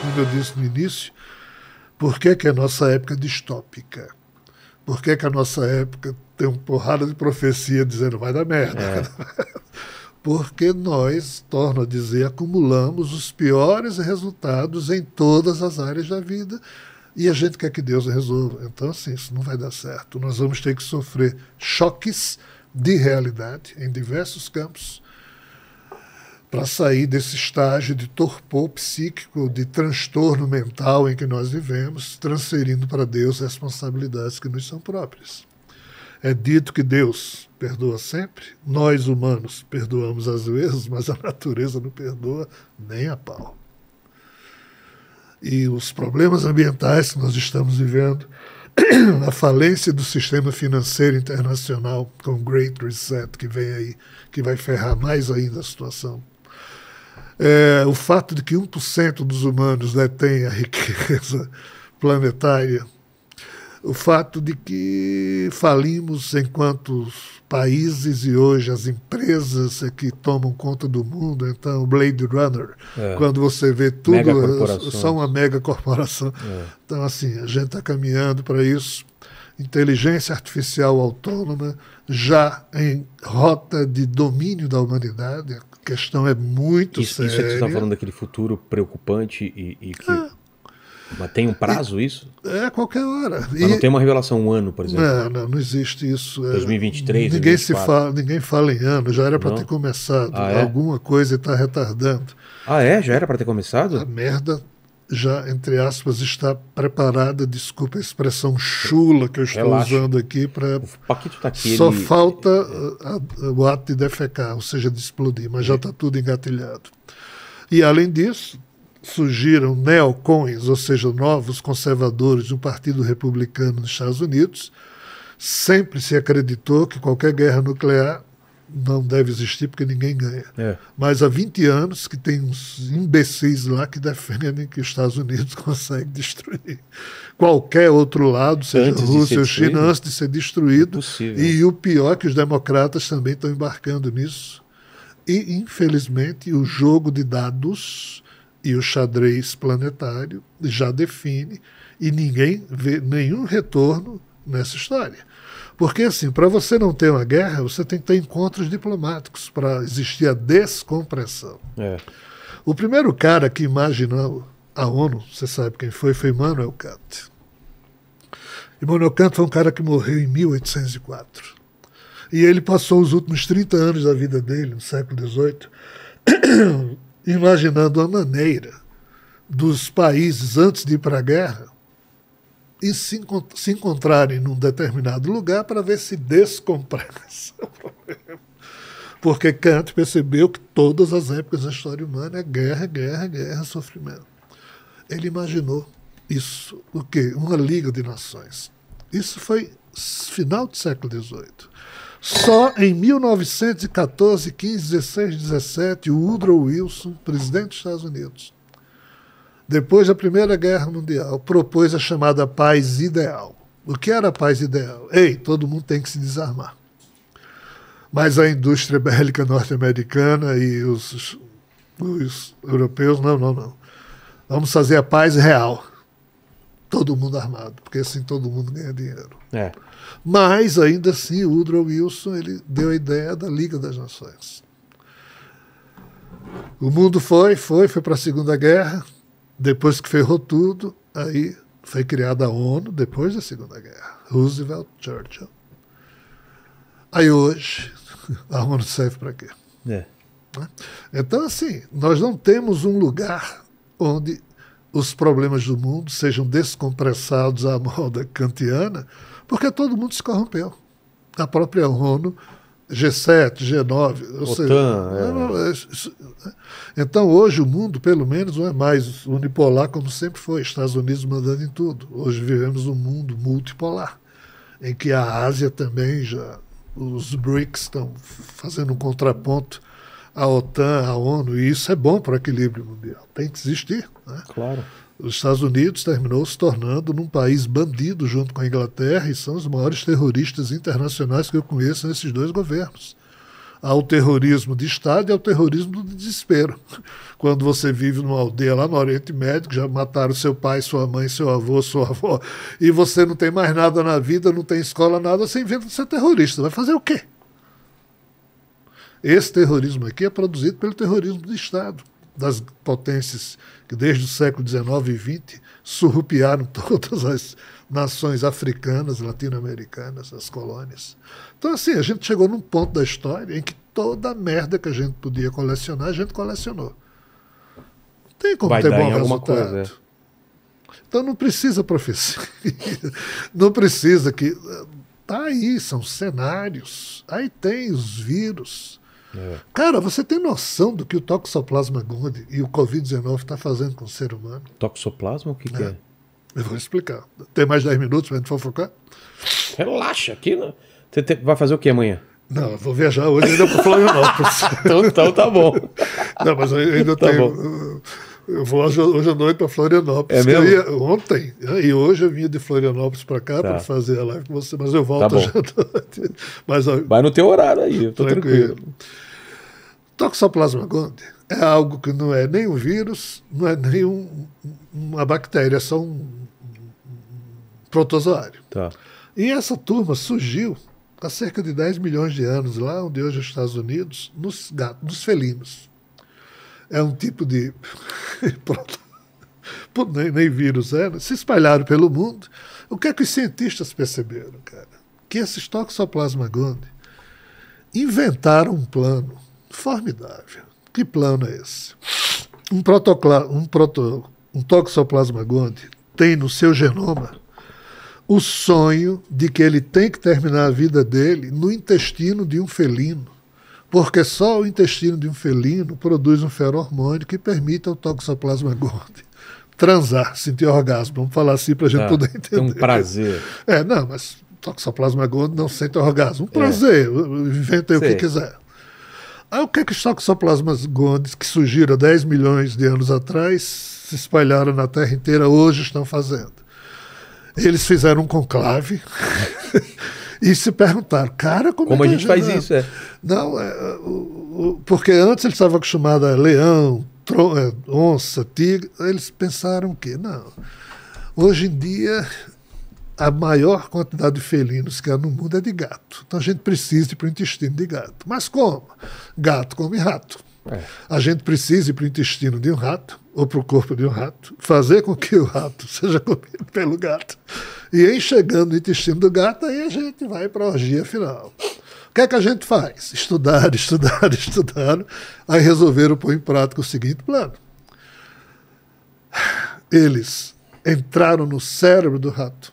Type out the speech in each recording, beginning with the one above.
como eu disse no início, por que, que a nossa época é distópica? Por que, que a nossa época tem uma porrada de profecia dizendo vai dar merda? É. Porque nós, torno a dizer, acumulamos os piores resultados em todas as áreas da vida e a gente quer que Deus resolva. Então, assim, isso não vai dar certo. Nós vamos ter que sofrer choques de realidade em diversos campos para sair desse estágio de torpor psíquico, de transtorno mental em que nós vivemos, transferindo para Deus responsabilidades que nos são próprias. É dito que Deus perdoa sempre, nós humanos perdoamos às vezes, mas a natureza não perdoa nem a pau. E os problemas ambientais que nós estamos vivendo, a falência do sistema financeiro internacional com o Great Reset que vem aí, que vai ferrar mais ainda a situação é, o fato de que 1% dos humanos né, tem a riqueza planetária, o fato de que falimos enquanto países e hoje as empresas é que tomam conta do mundo, então Blade Runner, é. quando você vê tudo, é só uma mega corporação. É. Então, assim, a gente está caminhando para isso. Inteligência artificial autônoma, já em rota de domínio da humanidade. A questão é muito isso, séria. Isso é que você está falando daquele futuro preocupante e, e que. É. Mas tem um prazo e, isso? É, qualquer hora. Mas e, não tem uma revelação um ano, por exemplo? Não, não, não existe isso. 2023, é. ninguém 2024. se fala, Ninguém fala em ano, já era para ter começado. Ah, é? Alguma coisa está retardando. Ah, é? Já era para ter começado? A merda já, entre aspas, está preparada, desculpa a expressão chula que eu estou Relaxa. usando aqui para. está aqui, Só ele... falta a, eh, a, o ato de defecar, ou seja, de explodir, mas já está é. tudo engatilhado. E, além disso, surgiram neocons, ou seja, novos conservadores do Partido Republicano nos Estados Unidos. Sempre se acreditou que qualquer guerra nuclear não deve existir porque ninguém ganha. É. Mas há 20 anos que tem uns imbecis lá que defendem que os Estados Unidos consegue destruir qualquer outro lado, seja antes Rússia ou China, antes de ser destruído. É e o pior é que os democratas também estão embarcando nisso. E, infelizmente, o jogo de dados e o xadrez planetário já define e ninguém vê nenhum retorno nessa história. Porque, assim, para você não ter uma guerra, você tem que ter encontros diplomáticos para existir a descompressão. É. O primeiro cara que imaginou a ONU, você sabe quem foi, foi Immanuel Kant. Immanuel Kant foi um cara que morreu em 1804. E ele passou os últimos 30 anos da vida dele, no século XVIII, imaginando a maneira dos países, antes de ir para a guerra, e se, encont se encontrarem num determinado lugar para ver se descompressa o problema. Porque Kant percebeu que todas as épocas da história humana é guerra, guerra, guerra, sofrimento. Ele imaginou isso, o quê? Uma Liga de Nações. Isso foi final do século XVIII. Só em 1914, 15, 16, 17, o Woodrow Wilson, presidente dos Estados Unidos, depois da Primeira Guerra Mundial, propôs a chamada paz ideal. O que era a paz ideal? Ei, todo mundo tem que se desarmar. Mas a indústria bélica norte-americana e os, os europeus, não, não, não. Vamos fazer a paz real. Todo mundo armado, porque assim todo mundo ganha dinheiro. É. Mas, ainda assim, o Woodrow Wilson ele deu a ideia da Liga das Nações. O mundo foi, foi, foi para a Segunda Guerra, depois que ferrou tudo, aí foi criada a ONU depois da Segunda Guerra. Roosevelt, Churchill. Aí hoje, a ONU serve para quê? É. Né? Então, assim, nós não temos um lugar onde os problemas do mundo sejam descompressados à moda kantiana, porque todo mundo se corrompeu. A própria ONU G7, G9, ou OTAN, seja, é. é então hoje o mundo pelo menos não é mais unipolar como sempre foi, Estados Unidos mandando em tudo. Hoje vivemos um mundo multipolar, em que a Ásia também já os BRICS estão fazendo um contraponto à OTAN, à ONU, e isso é bom para o equilíbrio mundial. Tem que existir, né? Claro. Os Estados Unidos terminou se tornando num país bandido junto com a Inglaterra e são os maiores terroristas internacionais que eu conheço nesses dois governos. Há o terrorismo de Estado e ao terrorismo do desespero. Quando você vive numa aldeia lá no Oriente Médio, que já mataram seu pai, sua mãe, seu avô, sua avó, e você não tem mais nada na vida, não tem escola, nada, você inventa ser terrorista. Vai fazer o quê? Esse terrorismo aqui é produzido pelo terrorismo de Estado das potências que desde o século XIX e XX surrupiaram todas as nações africanas, latino-americanas, as colônias. Então, assim, a gente chegou num ponto da história em que toda a merda que a gente podia colecionar, a gente colecionou. Não tem como Vai ter bom resultado. Coisa. É. Então não precisa profecia, não precisa que... Está aí, são cenários. Aí tem os vírus, é. Cara, você tem noção do que o toxoplasma gondii e o Covid-19 está fazendo com o ser humano? Toxoplasma, o que, que é? é? Eu vou explicar. Tem mais 10 minutos para a gente fofocar? Relaxa, aqui não... Você tem... vai fazer o que amanhã? Não, vou viajar hoje ainda para o flamengo. então tá bom. Não, mas eu ainda tá tenho. Bom. Eu vou hoje, hoje à noite para Florianópolis. É mesmo? Ia, ontem, né, e hoje eu vinha de Florianópolis para cá tá. para fazer a live com você, mas eu volto tá hoje à noite. Mas, Vai no teu horário aí, eu tô tranquilo. tranquilo. Toxoplasma gondii é algo que não é nem um vírus, não é nem um, uma bactéria, é só um protozoário. Tá. E essa turma surgiu há cerca de 10 milhões de anos, lá onde hoje é os Estados Unidos, nos gatos, nos felinos é um tipo de. nem, nem vírus era, é, né? se espalharam pelo mundo. O que é que os cientistas perceberam, cara? Que esses Toxoplasma gondii inventaram um plano formidável. Que plano é esse? Um, protocla, um, proto, um Toxoplasma gondii tem no seu genoma o sonho de que ele tem que terminar a vida dele no intestino de um felino porque só o intestino de um felino produz um ferormônio que permite ao toxoplasma gondii transar, sentir orgasmo. Vamos falar assim para a gente tá, poder é entender. um prazer. É, não, mas toxoplasma gondii não sente orgasmo. Um prazer, é. inventa o que quiser. Aí o que é que os toxoplasmas gondis, que surgiram 10 milhões de anos atrás, se espalharam na Terra inteira, hoje estão fazendo? Eles fizeram um conclave E se perguntaram, cara, como, é como é a gente faz isso? É. Não, é, é, o, o, porque antes eles estavam acostumados a leão, tron, é, onça, tigre. Eles pensaram que não. Hoje em dia, a maior quantidade de felinos que há no mundo é de gato. Então a gente precisa de para o intestino de gato. Mas como? Gato come rato. É. A gente precisa ir para o intestino de um rato ou para o corpo de um rato, fazer com que o rato seja comido pelo gato. E em chegando no intestino do gato, aí a gente vai para a orgia final. O que é que a gente faz? Estudar, estudar, estudar. Aí resolveram pôr em prática o seguinte plano. Eles entraram no cérebro do rato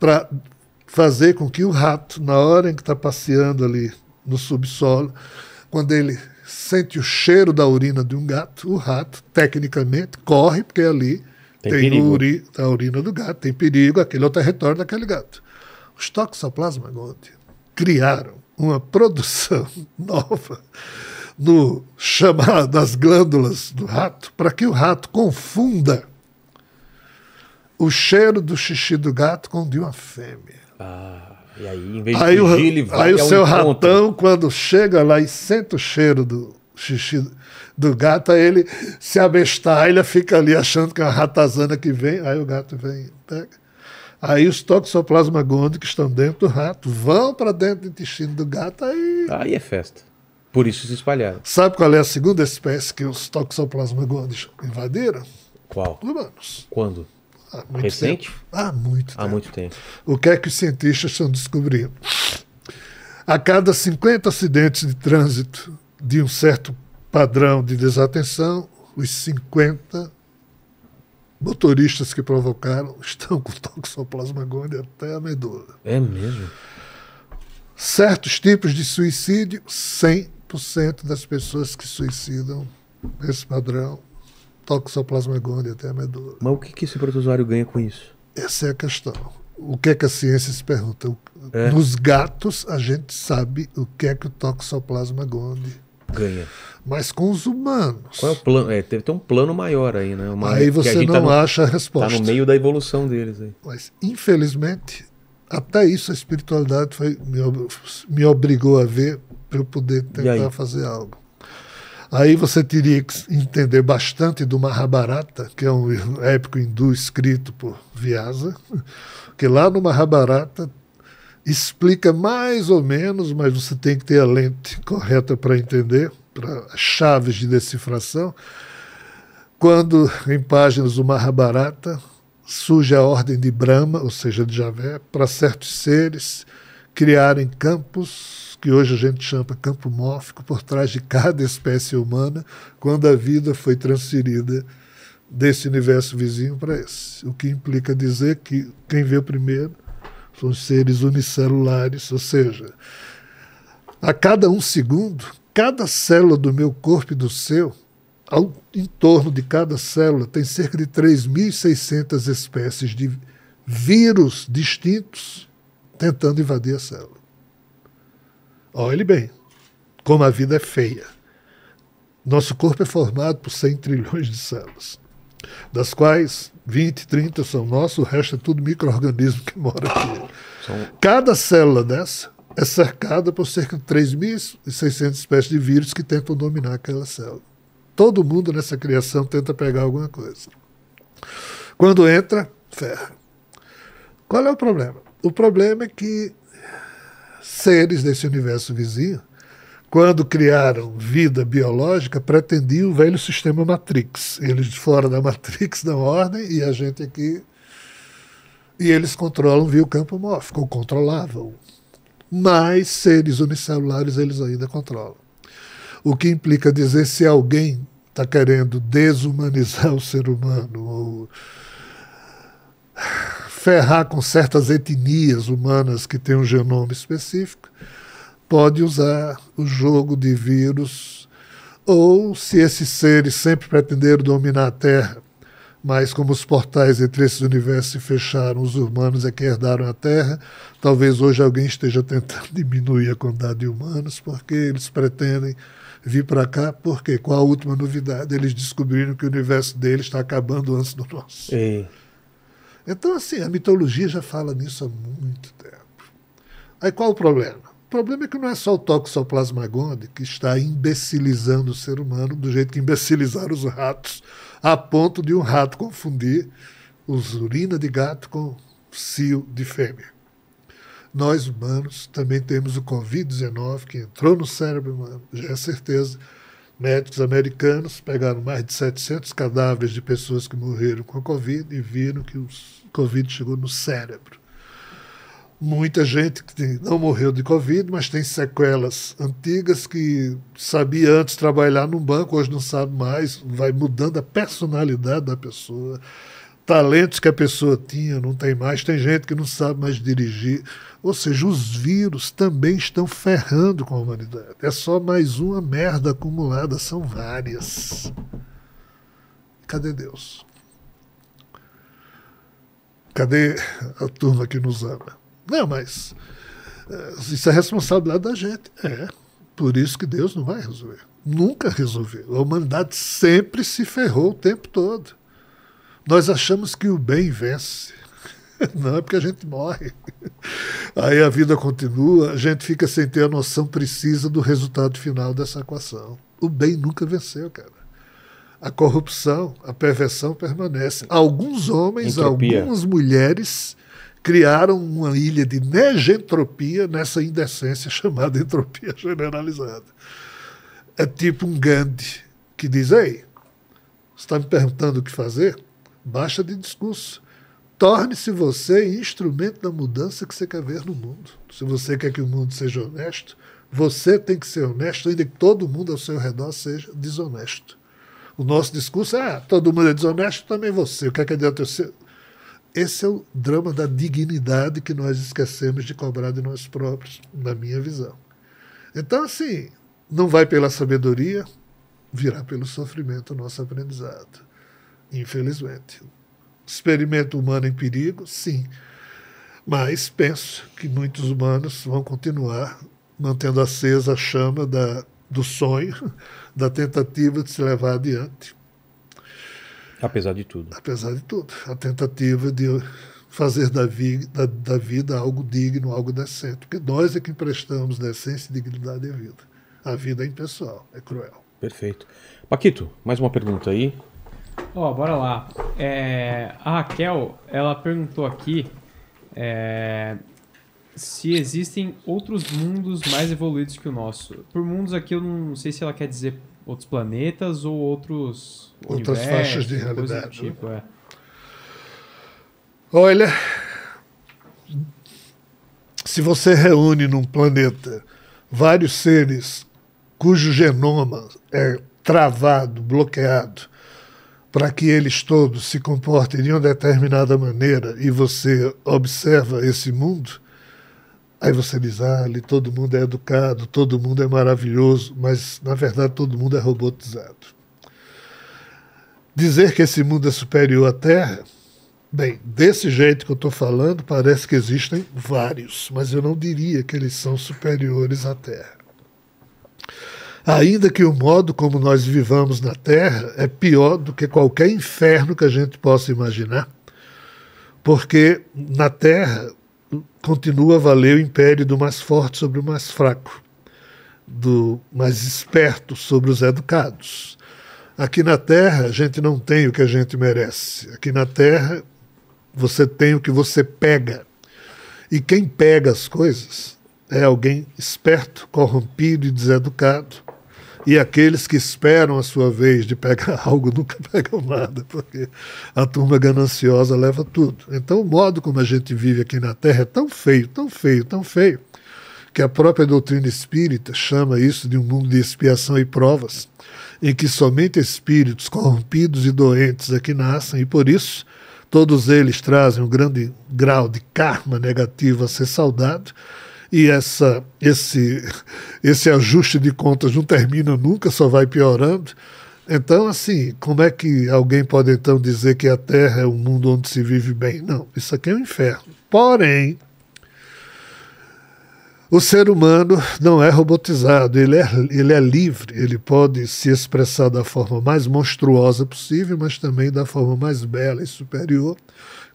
para fazer com que o rato, na hora em que está passeando ali no subsolo, quando ele sente o cheiro da urina de um gato, o rato, tecnicamente, corre, porque ali tem, tem uri, a urina do gato, tem perigo, aquele é o território daquele gato. Os Toxoplasma gondii criaram uma produção nova no chamado das glândulas do rato para que o rato confunda o cheiro do xixi do gato com o de uma fêmea. Ah, e aí, em vez de aí fugir, o, ele vai Aí o seu encontro. ratão, quando chega lá e sente o cheiro do, xixi do gato, aí ele se abestalha, fica ali achando que é uma ratazana que vem, aí o gato vem e pega. Aí os toxoplasma gondii que estão dentro do rato vão para dentro do intestino do gato, aí... Aí é festa. Por isso se espalharam. Sabe qual é a segunda espécie que os toxoplasma gondii invadiram? Qual? Humanos. Quando? Há muito Recente? Tempo. Há muito tempo. Há muito tempo. O que é que os cientistas estão descobrindo? A cada 50 acidentes de trânsito de um certo padrão de desatenção, os 50 motoristas que provocaram estão com toxoplasmagônia até a medula. É mesmo? Certos tipos de suicídio, 100% das pessoas que suicidam nesse padrão, toxoplasmagônia até a medula. Mas o que, que esse protozoário ganha com isso? Essa é a questão. O que é que a ciência se pergunta? É. Nos gatos, a gente sabe o que é que o toxoplasma gondii ganha. Mas com os humanos. Qual é o plano? É, deve ter um plano maior aí, né? Uma... aí você tá não tá no... acha a resposta. Está no meio da evolução deles aí. Mas, infelizmente, até isso a espiritualidade foi, me, me obrigou a ver para eu poder tentar fazer algo. Aí você teria que entender bastante do Mahabharata, que é um épico hindu escrito por Vyasa, que lá no Mahabharata explica mais ou menos, mas você tem que ter a lente correta para entender, para chaves de decifração. Quando em páginas do Mahabharata surge a ordem de Brahma, ou seja, de Javé, para certos seres criarem campos que hoje a gente chama campo mórfico por trás de cada espécie humana, quando a vida foi transferida desse universo vizinho para esse. O que implica dizer que quem veio primeiro são seres unicelulares, ou seja, a cada um segundo, cada célula do meu corpo e do seu, ao, em torno de cada célula, tem cerca de 3.600 espécies de vírus distintos tentando invadir a célula. Olhe bem como a vida é feia. Nosso corpo é formado por 100 trilhões de células das quais 20, 30 são nossos, o resto é tudo micro que mora aqui. São... Cada célula dessa é cercada por cerca de 3.600 espécies de vírus que tentam dominar aquela célula. Todo mundo nessa criação tenta pegar alguma coisa. Quando entra, ferra. Qual é o problema? O problema é que seres desse universo vizinho quando criaram vida biológica, pretendiam o velho sistema Matrix. Eles de fora da Matrix dão ordem e a gente aqui. E eles controlam via o campo mórfico, ou controlavam. Mas seres unicelulares eles ainda controlam. O que implica dizer se alguém está querendo desumanizar o ser humano ou ferrar com certas etnias humanas que têm um genoma específico pode usar o jogo de vírus, ou se esses seres sempre pretenderam dominar a Terra, mas como os portais entre esses universos se fecharam, os humanos é que herdaram a Terra, talvez hoje alguém esteja tentando diminuir a quantidade de humanos, porque eles pretendem vir para cá, porque qual a última novidade? Eles descobriram que o universo deles está acabando antes do nosso. Ei. Então, assim, a mitologia já fala nisso há muito tempo. Aí qual o problema? problema é que não é só o toxoplasma gondii que está imbecilizando o ser humano do jeito que imbecilizaram os ratos, a ponto de um rato confundir os urina de gato com cio de fêmea. Nós humanos também temos o Covid-19 que entrou no cérebro humano, já é certeza. Médicos americanos pegaram mais de 700 cadáveres de pessoas que morreram com a Covid e viram que o Covid chegou no cérebro muita gente que não morreu de Covid, mas tem sequelas antigas que sabia antes trabalhar num banco, hoje não sabe mais, vai mudando a personalidade da pessoa. Talentos que a pessoa tinha, não tem mais. Tem gente que não sabe mais dirigir. Ou seja, os vírus também estão ferrando com a humanidade. É só mais uma merda acumulada, são várias. Cadê Deus? Cadê a turma que nos ama? Não, mas eh, isso é responsabilidade da gente. É. Por isso que Deus não vai resolver. Nunca resolveu. A humanidade sempre se ferrou o tempo todo. Nós achamos que o bem vence. Não é porque a gente morre. Aí a vida continua, a gente fica sem ter a noção precisa do resultado final dessa equação. O bem nunca venceu, cara. A corrupção, a perversão permanece. Alguns homens, Entropia. algumas mulheres criaram uma ilha de negentropia nessa indecência chamada entropia generalizada. É tipo um Gandhi que diz: Ei, você está me perguntando o que fazer? Baixa de discurso. Torne-se você instrumento da mudança que você quer ver no mundo. Se você quer que o mundo seja honesto, você tem que ser honesto, ainda que todo mundo ao seu redor seja desonesto. O nosso discurso é: ah, todo mundo é desonesto, também você. O que é que adianta eu ser? Esse é o drama da dignidade que nós esquecemos de cobrar de nós próprios, na minha visão. Então, assim, não vai pela sabedoria, virá pelo sofrimento o nosso aprendizado. Infelizmente. Experimento humano em perigo, sim. Mas penso que muitos humanos vão continuar mantendo acesa a chama da, do sonho, da tentativa de se levar adiante, Apesar de tudo. Apesar de tudo. A tentativa de fazer da, vi, da, da vida algo digno, algo decente. Porque nós é que emprestamos decência, dignidade à vida. A vida é impessoal, é cruel. Perfeito. Paquito, mais uma pergunta aí. Ó, oh, bora lá. É, a Raquel, ela perguntou aqui é, se existem outros mundos mais evoluídos que o nosso. Por mundos aqui eu não sei se ela quer dizer outros planetas ou outros outras universos, faixas de realidade. Né? Tipo, é. Olha, se você reúne num planeta vários seres cujo genoma é travado, bloqueado, para que eles todos se comportem de uma determinada maneira e você observa esse mundo, Aí você diz, ah, ali todo mundo é educado, todo mundo é maravilhoso, mas na verdade todo mundo é robotizado. Dizer que esse mundo é superior à Terra, bem, desse jeito que eu estou falando, parece que existem vários, mas eu não diria que eles são superiores à Terra. Ainda que o modo como nós vivamos na Terra é pior do que qualquer inferno que a gente possa imaginar, porque na Terra continua a valer o império do mais forte sobre o mais fraco, do mais esperto sobre os educados. Aqui na Terra, a gente não tem o que a gente merece. Aqui na Terra, você tem o que você pega. E quem pega as coisas é alguém esperto, corrompido e deseducado, e aqueles que esperam a sua vez de pegar algo nunca pegam nada, porque a turma gananciosa leva tudo. Então, o modo como a gente vive aqui na Terra é tão feio, tão feio, tão feio, que a própria doutrina espírita chama isso de um mundo de expiação e provas, em que somente espíritos corrompidos e doentes aqui é nascem, e por isso todos eles trazem um grande grau de karma negativo a ser saudado e essa, esse, esse ajuste de contas não termina nunca, só vai piorando. Então, assim, como é que alguém pode então dizer que a Terra é um mundo onde se vive bem? Não, isso aqui é um inferno. Porém, o ser humano não é robotizado, ele é, ele é livre, ele pode se expressar da forma mais monstruosa possível, mas também da forma mais bela e superior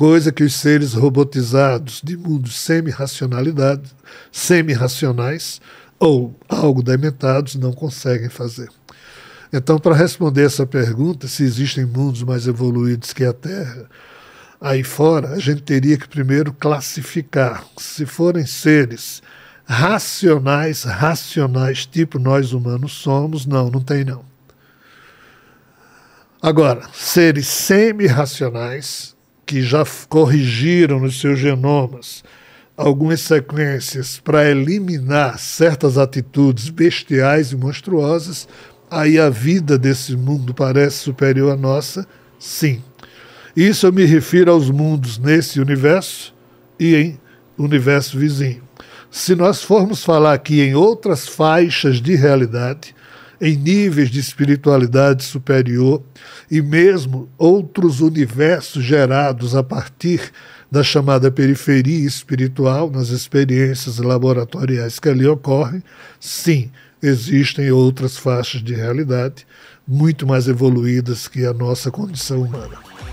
coisa que os seres robotizados de mundos semi-racionalidade, semi-racionais ou algo dementados não conseguem fazer. Então, para responder essa pergunta, se existem mundos mais evoluídos que a Terra, aí fora, a gente teria que primeiro classificar. Se forem seres racionais, racionais, tipo nós humanos somos, não, não tem não. Agora, seres semi-racionais, que já corrigiram nos seus genomas algumas sequências para eliminar certas atitudes bestiais e monstruosas, aí a vida desse mundo parece superior à nossa? Sim. Isso eu me refiro aos mundos nesse universo e em universo vizinho. Se nós formos falar aqui em outras faixas de realidade, em níveis de espiritualidade superior e mesmo outros universos gerados a partir da chamada periferia espiritual, nas experiências laboratoriais que ali ocorrem, sim, existem outras faixas de realidade muito mais evoluídas que a nossa condição humana.